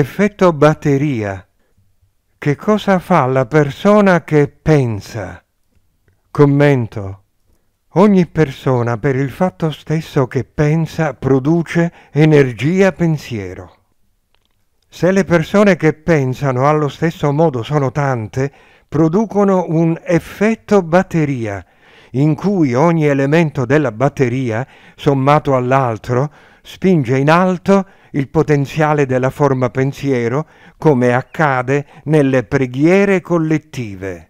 Effetto batteria. Che cosa fa la persona che pensa? Commento. Ogni persona per il fatto stesso che pensa produce energia pensiero. Se le persone che pensano allo stesso modo sono tante, producono un effetto batteria, in cui ogni elemento della batteria, sommato all'altro, spinge in alto il potenziale della forma pensiero come accade nelle preghiere collettive.